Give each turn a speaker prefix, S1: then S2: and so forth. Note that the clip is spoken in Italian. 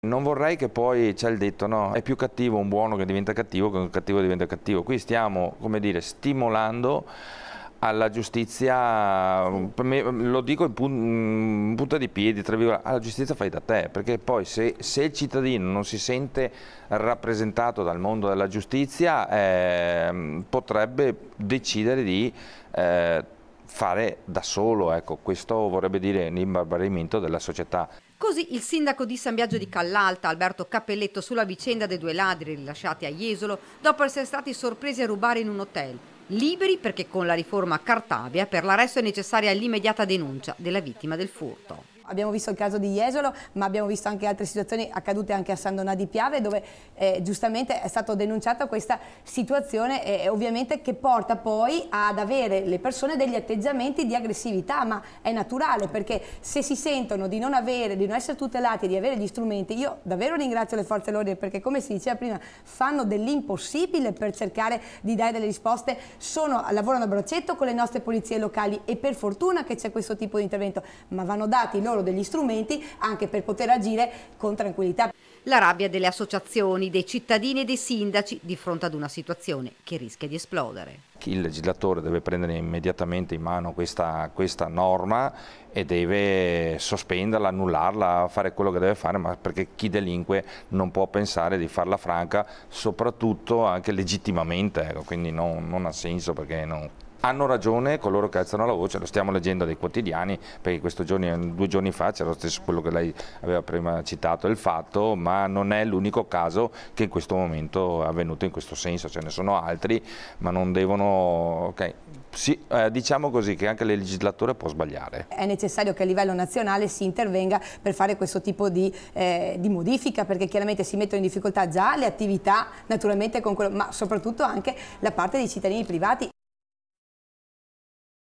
S1: Non vorrei che poi c'è il detto, no, è più cattivo un buono che diventa cattivo che un cattivo diventa cattivo. Qui stiamo, come dire, stimolando alla giustizia, lo dico in, in punta di piedi, tra virgolette, alla ah, giustizia fai da te, perché poi se, se, il cittadino non si sente rappresentato dal mondo della giustizia eh, potrebbe decidere di eh, fare da solo, ecco, questo vorrebbe dire l'imbarbarimento della società.
S2: Così il sindaco di San Biagio di Callalta, Alberto Cappelletto, sulla vicenda dei due ladri rilasciati a Jesolo dopo essere stati sorpresi a rubare in un hotel. Liberi perché con la riforma Cartabia per l'arresto è necessaria
S3: l'immediata denuncia della vittima del furto abbiamo visto il caso di Jesolo, ma abbiamo visto anche altre situazioni accadute anche a San Donà di Piave, dove eh, giustamente è stata denunciata questa situazione eh, ovviamente che porta poi ad avere le persone degli atteggiamenti di aggressività, ma è naturale perché se si sentono di non avere, di non essere tutelati di avere gli strumenti, io davvero ringrazio le forze dell'ordine perché come si diceva prima fanno dell'impossibile per cercare di dare delle risposte, sono, lavorano a braccetto con le nostre polizie locali e per fortuna che c'è questo tipo di intervento, ma vanno dati loro loro degli strumenti anche per poter agire
S2: con tranquillità. La rabbia delle associazioni, dei cittadini e dei sindaci di fronte ad una situazione che rischia di esplodere.
S1: Il legislatore deve prendere immediatamente in mano questa, questa norma e deve sospenderla, annullarla, fare quello che deve fare, ma perché chi delinque non può pensare di farla franca, soprattutto anche legittimamente, ecco, quindi non, non ha senso perché non, hanno ragione coloro che alzano la voce, lo stiamo leggendo dai quotidiani, perché questo giorno, due giorni fa c'era lo stesso quello che lei aveva prima citato, il fatto, ma non è l'unico caso che in questo momento è avvenuto in questo senso, ce ne sono altri, ma non devono... Okay. Sì, eh, diciamo così che anche la legislatura può sbagliare.
S3: È necessario che a livello nazionale si intervenga per fare questo tipo di, eh, di modifica, perché chiaramente si mettono in difficoltà già le attività, naturalmente, quello, ma soprattutto anche la parte dei cittadini privati.